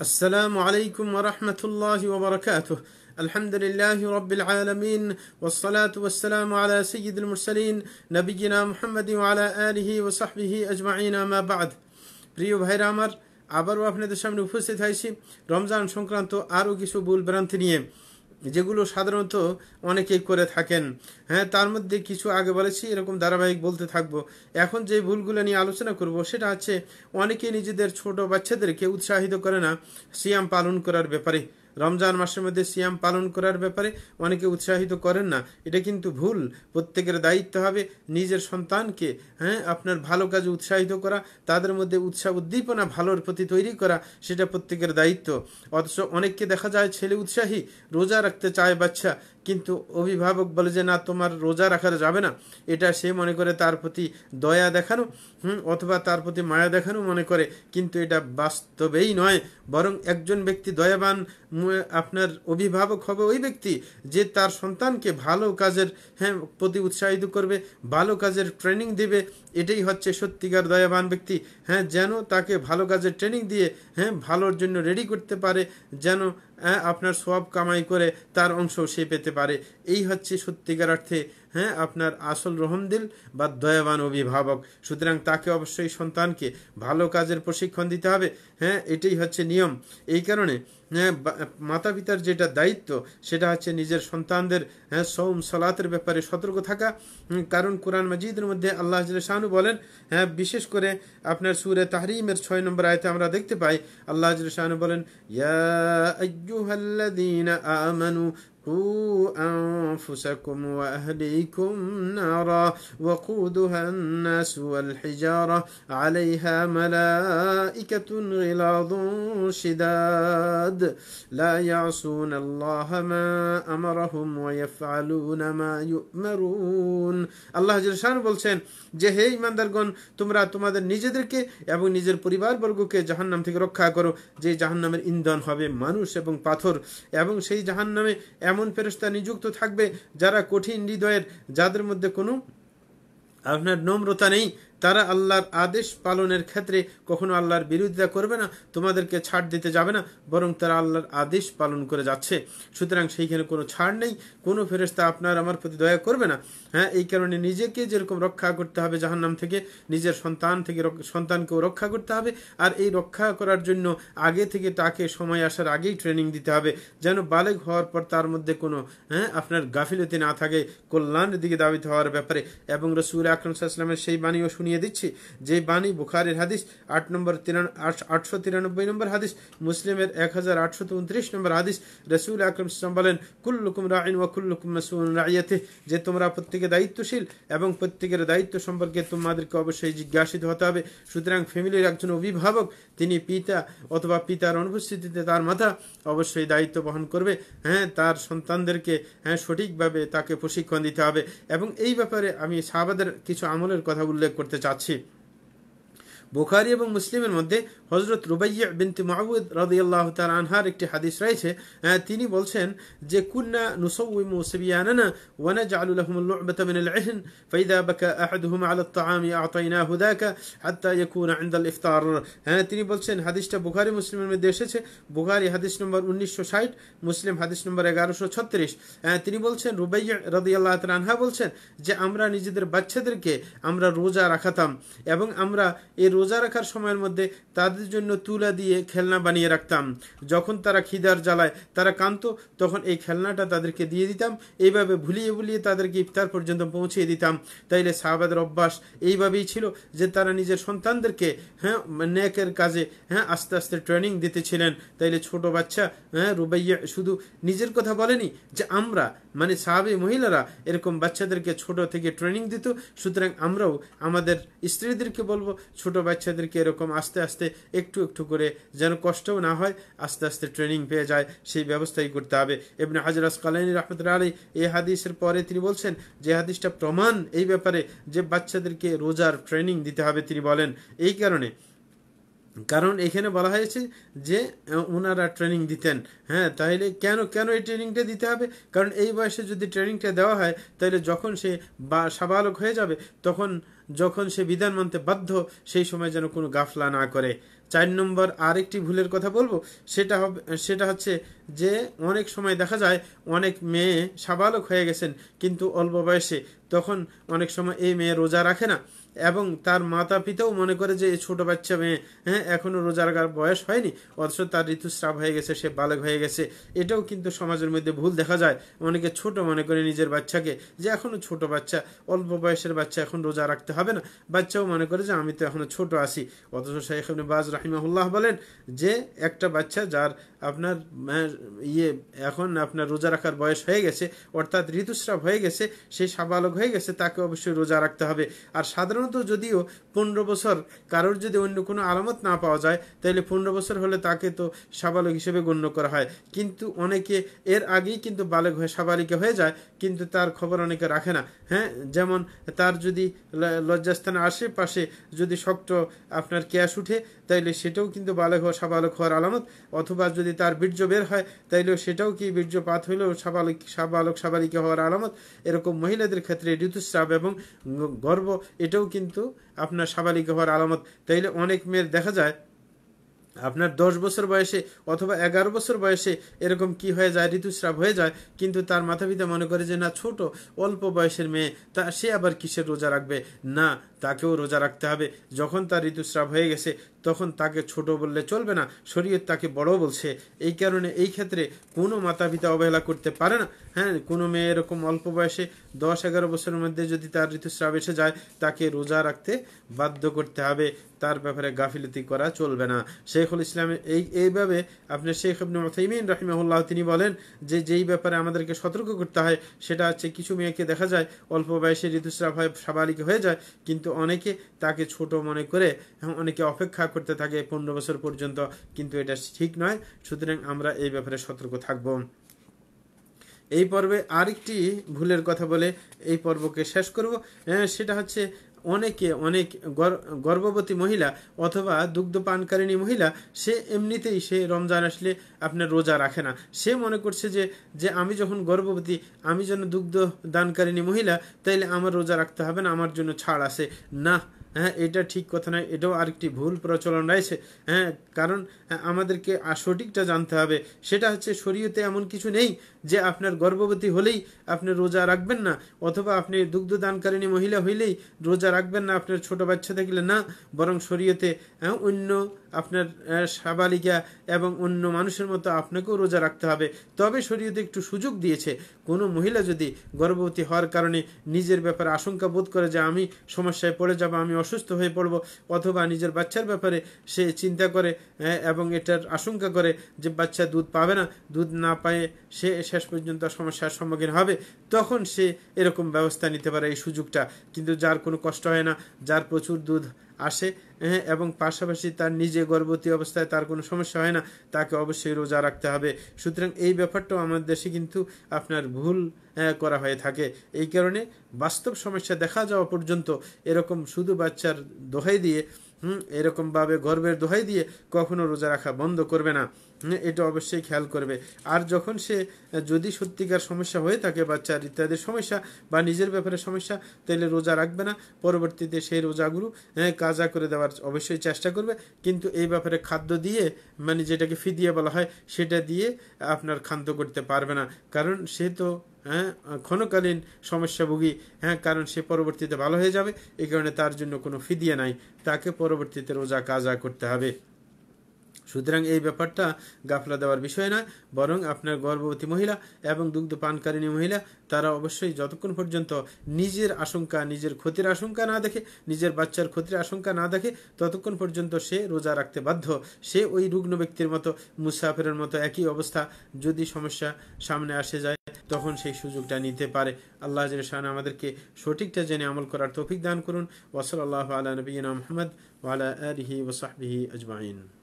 السلام عليكم ورحمة الله وبركاته الحمد لله رب العالمين والصلاة والسلام على سيد المرسلين نبينا محمد وعلى آله وصحبه أجمعين ما بعد بريو ভাইরা আমার عبر আপনাদের شامل উপস্থিত هايشي رمضان شنكران تو কিছু ভুল ভ্রান্তি নিয়ে যেগুলো সাধারণত অনেকেই করে থাকেন হ্যাঁ তার মধ্যে কিছু আগে বলেছি এরকম ধারাবাহিক বলতে থাকবো এখন যে ভুলগুলো নিয়ে আলোচনা করব সেটা হচ্ছে অনেকে নিজেদের ছোট বাচ্চাদেরকে উৎসাহিত করে না সিয়াম পালন করার ব্যাপারে রমজান মাসের মধ্যে সিয়াম পালন করার ব্যাপারে অনেকে উৎসাহিত করেন না এটা কিন্তু ভুল প্রত্যেকের দায়িত্ব হবে নিজের সন্তানকে হ্যাঁ আপনার ভালো কাজে উৎসাহিত করা তাদের মধ্যে উৎসাহ উদ্দীপনা ভালোর প্রতি তৈরি করা সেটা প্রত্যেকের দায়িত্ব অথচ অনেককে দেখা যায় ছেলে উৎসাহী রোজা রাখতে চায় বাচ্চা কিন্তু অভিভাবক বলে যে না তোমার রোজা রাখা যাবে না এটা সে মনে করে তার প্রতি দয়া দেখানো হুম অথবা তার প্রতি মায়া দেখানো মনে করে কিন্তু এটা বাস্তবেই নয় বরং একজন ব্যক্তি দয়াবান আপনার অভিভাবক হবে ওই ব্যক্তি যে তার সন্তানকে ভালো কাজের হ্যাঁ প্রতি উৎসাহিত করবে ভালো কাজের ট্রেনিং দেবে এটাই হচ্ছে সত্যিকার দয়াবান ব্যক্তি হ্যাঁ যেন তাকে ভালো কাজের ট্রেনিং দিয়ে হ্যাঁ ভালোর জন্য রেডি করতে পারে যেন হ্যাঁ, আপনার সব কামাই করে তার অংশ সে পেতে পারে এই হচ্ছে সত্যিকার অর্থে হ্যাঁ আপনার আসল রহমদিল বা দয়াবান অভিভাবক সুতরাং তাকে অবশ্যই সন্তানকে ভালো কাজের প্রশিক্ষণ দিতে হবে হ্যাঁ এটাই হচ্ছে নিয়ম এই কারণে হ্যাঁ, মাতা পিতার যেটা দায়িত্ব সেটা হচ্ছে নিজের সন্তানদের হ্যাঁ সৌম সলাতের ব্যাপারে সতর্ক থাকা কারণ কোরআন মাজিদের মধ্যে আল্লাহ শাহানু বলেন হ্যাঁ বিশেষ করে আপনার সুরে তাহরিমের ছয় নম্বর আয়তে আমরা দেখতে পাই আল্লাহ শাহানু বলেন قوا أنفسكم وأهليكم نارا وقودها الناس والحجارة عليها ملائكة غلاظ شداد لا يعصون الله ما أمرهم ويفعلون ما يؤمرون الله جل شان বলছেন যে হে ইমানদারগণ তোমরা তোমাদের নিজেদেরকে এবং নিজের পরিবারবর্গকে জাহান্নাম থেকে রক্ষা করো যে জাহান্নামের ইন্ধন হবে مانوش এবং পাথর এবং সেই جهنم এমন ফেরস্তা নিযুক্ত থাকবে যারা কঠিন হৃদয়ের যাদের মধ্যে কোনো আপনার নম্রতা নেই তারা আল্লাহর আদেশ পালনের ক্ষেত্রে কখনো আল্লাহর বিরোধিতা করবে না তোমাদেরকে ছাড় দিতে যাবে না বরং তারা আল্লাহর আদেশ পালন করে যাচ্ছে সুতরাং সেইখানে কোনো ছাড় নেই কোনো ফেরস্তা আপনার আমার প্রতি দয়া করবে না হ্যাঁ এই কারণে নিজেকে যেরকম রক্ষা করতে হবে জাহান্নাম থেকে নিজের সন্তান থেকে সন্তানকেও রক্ষা করতে হবে আর এই রক্ষা করার জন্য আগে থেকে তাকে সময় আসার আগেই ট্রেনিং দিতে হবে যেন বালেক হওয়ার পর তার মধ্যে কোনো হ্যাঁ আপনার গাফিলতি না থাকে কল্যাণের দিকে দাবিত হওয়ার ব্যাপারে এবং রসুল আকরমসাল্লামের সেই বাণীও শুনিয়ে শুনিয়ে দিচ্ছি যে বাণী বুখারের হাদিস আট নম্বর আটশো তিরানব্বই নম্বর হাদিস মুসলিমের এক হাজার আটশো উনত্রিশ নম্বর হাদিস রসুল আকরম বলেন কুল্লুকুম রাইন ওয়া কুল্লুকুম মাসুন রাইয়াতে যে তোমরা প্রত্যেকে দায়িত্বশীল এবং প্রত্যেকের দায়িত্ব সম্পর্কে তোমাদেরকে অবশ্যই জিজ্ঞাসিত হতে হবে সুতরাং ফ্যামিলির একজন অভিভাবক তিনি পিতা অথবা পিতার অনুপস্থিতিতে তার মাথা অবশ্যই দায়িত্ব বহন করবে হ্যাঁ তার সন্তানদেরকে হ্যাঁ সঠিকভাবে তাকে প্রশিক্ষণ দিতে হবে এবং এই ব্যাপারে আমি সাহাবাদের কিছু আমলের কথা উল্লেখ করতে 加气。বুখারি এবং মুসলিমের মধ্যে হজরত রুবাইয়া বিনতি মাহবুদ রদিয়াল্লাহ আনহার একটি হাদিস রয়েছে তিনি বলছেন যে কুন্না নুসৌই মুসবিয়ানা ওয়ানা জালু লহমুল্লুবত من العهن فإذا بكى أحدهم على الطعام أعطيناه ذاك حتى يكون عند الإفطار হ্যাঁ তিনি বলছেন হাদিসটা বুখারি মুসলিমের মধ্যে এসেছে বুখারি হাদিস নম্বর উনিশশো ষাট মুসলিম হাদিস নম্বর এগারোশো ছত্রিশ তিনি বলছেন রুবাইয়া রদিয়াল্লাহ আনহা বলছেন যে আমরা নিজেদের বাচ্চাদেরকে আমরা রোজা রাখাতাম এবং আমরা এই রোজা রাখার সময়ের মধ্যে তাদের জন্য তুলা দিয়ে খেলনা বানিয়ে রাখতাম যখন তারা খিদার জ্বালায় তারা কান্ত তখন এই খেলনাটা তাদেরকে দিয়ে দিতাম এইভাবে ভুলিয়ে ভুলিয়ে তাদেরকে ইফতার পর্যন্ত পৌঁছিয়ে দিতাম তাইলে সাহাবাদের অভ্যাস এইভাবেই ছিল যে তারা নিজের সন্তানদেরকে হ্যাঁ ন্যাকের কাজে হ্যাঁ আস্তে আস্তে ট্রেনিং দিতেছিলেন তাইলে ছোট বাচ্চা হ্যাঁ রুবাইয়া শুধু নিজের কথা বলেনি যে আমরা মানে সাহাবি মহিলারা এরকম বাচ্চাদেরকে ছোট থেকে ট্রেনিং দিত সুতরাং আমরাও আমাদের স্ত্রীদেরকে বলবো ছোট বাচ্চা বাচ্চাদেরকে এরকম আস্তে আস্তে একটু একটু করে যেন কষ্টও না হয় আস্তে আস্তে ট্রেনিং পেয়ে যায় সেই ব্যবস্থাই করতে হবে এমনি হাজর আসকালানি রহমতুল্লাহ আলী এই হাদিসের পরে তিনি বলছেন যে হাদিসটা প্রমাণ এই ব্যাপারে যে বাচ্চাদেরকে রোজার ট্রেনিং দিতে হবে তিনি বলেন এই কারণে কারণ এখানে বলা হয়েছে যে ওনারা ট্রেনিং দিতেন হ্যাঁ তাহলে কেন কেন এই ট্রেনিংটা দিতে হবে কারণ এই বয়সে যদি ট্রেনিংটা দেওয়া হয় তাহলে যখন সে বা সাবালক হয়ে যাবে তখন যখন সে বিধান মানতে বাধ্য সেই সময় যেন কোনো গাফলা না করে চার নম্বর আরেকটি ভুলের কথা বলবো সেটা হবে সেটা হচ্ছে যে অনেক সময় দেখা যায় অনেক মেয়ে সাবালক হয়ে গেছেন কিন্তু অল্প বয়সে তখন অনেক সময় এই মেয়ে রোজা রাখে না এবং তার মাতা পিতাও মনে করে যে ছোট বাচ্চা মেয়ে হ্যাঁ এখনও রোজা রাখার বয়স হয়নি অথচ তার ঋতুস্রাব হয়ে গেছে সে বালক হয়ে গেছে এটাও কিন্তু সমাজের মধ্যে ভুল দেখা যায় অনেকে ছোট মনে করে নিজের বাচ্চাকে যে এখনও ছোট বাচ্চা অল্প বয়সের বাচ্চা এখন রোজা রাখতে হবে না বাচ্চাও মনে করে যে আমি তো এখনও ছোট আসি অথচ শেখ বাজ রাহিমাহুল্লাহ বলেন যে একটা বাচ্চা যার আপনার হ্যাঁ, ইয়ে এখন আপনার রোজা রাখার বয়স হয়ে গেছে অর্থাৎ ঋতুস্রাব হয়ে গেছে সে সাবালক হয়ে গেছে তাকে অবশ্যই রোজা রাখতে হবে আর সাধারণ সাধারণত যদিও পনেরো বছর কারোর যদি অন্য কোনো আলামত না পাওয়া যায় তাহলে পনেরো বছর হলে তাকে তো সাবালক হিসেবে গণ্য করা হয় কিন্তু অনেকে এর আগেই কিন্তু বালক হয়ে সাবালিকা হয়ে যায় কিন্তু তার খবর অনেকে রাখে না হ্যাঁ যেমন তার যদি লজ্জাস্থানে আশেপাশে যদি শক্ত আপনার ক্যাশ উঠে তাইলে সেটাও কিন্তু বালক হওয়া সাবালক হওয়ার আলামত অথবা যদি তার বীর্য বের হয় তাইলেও সেটাও কি বীর্যপাত হইলেও সাবালক সাবালক সাবালিকা হওয়ার আলামত এরকম মহিলাদের ক্ষেত্রে ঋতুস্রাব এবং গর্ব এটাও কিন্তু আপনার স্বাভাবিক হওয়ার আলামত তাইলে অনেক মেয়ের দেখা যায় আপনার দশ বছর বয়সে অথবা এগারো বছর বয়সে এরকম কি হয়ে যায় ঋতুস্রাব হয়ে যায় কিন্তু তার মাথা পিতা মনে করে যে না ছোট অল্প বয়সের মেয়ে তা সে আবার কিসের রোজা রাখবে না তাকেও রোজা রাখতে হবে যখন তার ঋতুস্রাব হয়ে গেছে তখন তাকে ছোট বললে চলবে না শরীয়ত তাকে বড় বলছে এই কারণে এই ক্ষেত্রে কোনো মাতা পিতা অবহেলা করতে পারে না হ্যাঁ কোনো মেয়ে এরকম অল্প বয়সে দশ এগারো বছরের মধ্যে যদি তার ঋতুস্রাব এসে যায় তাকে রোজা রাখতে বাধ্য করতে হবে তার ব্যাপারে গাফিলতি করা চলবে না শেখুল ইসলামের এই এইভাবে আপনার শেখ আবনে মাথাইমিন রাহিমাহুল্লাহ তিনি বলেন যে যেই ব্যাপারে আমাদেরকে সতর্ক করতে হয় সেটা হচ্ছে কিছু মেয়েকে দেখা যায় অল্প বয়সে ঋতুস্রাব হয় স্বাভাবিক হয়ে যায় কিন্তু অনেকে তাকে ছোট মনে করে অনেকে অপেক্ষা করতে থাকে পনেরো বছর পর্যন্ত কিন্তু এটা ঠিক নয় সুতরাং আমরা এই ব্যাপারে সতর্ক থাকব এই পর্বে আরেকটি ভুলের কথা বলে এই পর্বকে শেষ করব সেটা হচ্ছে অনেকে অনেক গর্ভবতী মহিলা অথবা দুগ্ধপানকারিণী মহিলা সে এমনিতেই সে রমজান আসলে আপনার রোজা রাখে না সে মনে করছে যে যে আমি যখন গর্ভবতী আমি যেন দুগ্ধ দানকারিণী মহিলা তাইলে আমার রোজা রাখতে হবে না আমার জন্য ছাড় আছে না হ্যাঁ এটা ঠিক কথা নয় এটাও আরেকটি ভুল প্রচলন রয়েছে হ্যাঁ কারণ হ্যাঁ, আমাদেরকে সঠিকটা জানতে হবে সেটা হচ্ছে শরীয়তে এমন কিছু নেই যে আপনার গর্ভবতী হলেই আপনি রোজা রাখবেন না অথবা আপনি দুগ্ধ দানকারিণী মহিলা হইলেই রোজা রাখবেন না আপনার ছোট বাচ্চা থাকলে না বরং শরীয়তে অন্য আপনার সাবালিকা এবং অন্য মানুষের মতো আপনাকেও রোজা রাখতে হবে তবে শরীয়তে একটু সুযোগ দিয়েছে কোনো মহিলা যদি গর্ভবতী হওয়ার কারণে নিজের ব্যাপারে আশঙ্কা বোধ করে যে আমি সমস্যায় পড়ে যাব আমি অসুস্থ হয়ে পড়ব অথবা নিজের বাচ্চার ব্যাপারে সে চিন্তা করে এবং এটার আশঙ্কা করে যে বাচ্চা দুধ পাবে না দুধ না পায়ে সে শেষ পর্যন্ত সমস্যার সম্মুখীন হবে তখন সে এরকম ব্যবস্থা নিতে পারে এই সুযোগটা কিন্তু যার কোনো কষ্ট হয় না যার প্রচুর দুধ আসে হ্যাঁ এবং পাশাপাশি তার নিজে গর্ভবতী অবস্থায় তার কোনো সমস্যা হয় না তাকে অবশ্যই রোজা রাখতে হবে সুতরাং এই ব্যাপারটাও আমাদের দেশে কিন্তু আপনার ভুল হ্যাঁ, করা হয়ে থাকে এই কারণে বাস্তব সমস্যা দেখা যাওয়া পর্যন্ত এরকম শুধু বাচ্চার দোহাই দিয়ে হুম এরকমভাবে গর্বের দোহাই দিয়ে কখনো রোজা রাখা বন্ধ করবে না এটা অবশ্যই খেয়াল করবে আর যখন সে যদি সত্যিকার সমস্যা হয়ে থাকে বাচ্চার ইত্যাদি সমস্যা বা নিজের ব্যাপারে সমস্যা তাহলে রোজা রাখবে না পরবর্তীতে সেই রোজাগুলো হ্যাঁ, কাজা করে দেওয়ার অবশ্যই চেষ্টা করবে কিন্তু এই ব্যাপারে খাদ্য দিয়ে মানে যেটাকে ফিদিয়া বলা হয় সেটা দিয়ে আপনার খান্ত করতে পারবে না কারণ সে তো হ্যাঁ ক্ষণকালীন সমস্যাভোগী হ্যাঁ কারণ সে পরবর্তীতে ভালো হয়ে যাবে এই কারণে তার জন্য কোনো ফিদিয়া নাই তাকে পরবর্তীতে রোজা কাজা করতে হবে সুতরাং এই ব্যাপারটা গাফলা দেওয়ার বিষয় নয় বরং আপনার গর্ভবতী মহিলা এবং দুগ্ধ পানকারিণী মহিলা তারা অবশ্যই যতক্ষণ পর্যন্ত নিজের আশঙ্কা নিজের ক্ষতির আশঙ্কা না দেখে নিজের বাচ্চার ক্ষতির আশঙ্কা না দেখে ততক্ষণ পর্যন্ত সে রোজা রাখতে বাধ্য সে ওই রুগ্ন ব্যক্তির মতো মুসাফিরের মতো একই অবস্থা যদি সমস্যা সামনে আসে যায় তখন সেই সুযোগটা নিতে পারে আল্লাহ জেরসান আমাদেরকে সঠিকটা জেনে আমল করার তৌফিক দান করুন ওসল আল্লাহ আলা নবীন মোহাম্মদ ওয়ালা আলহি ওসাহি আজমাইন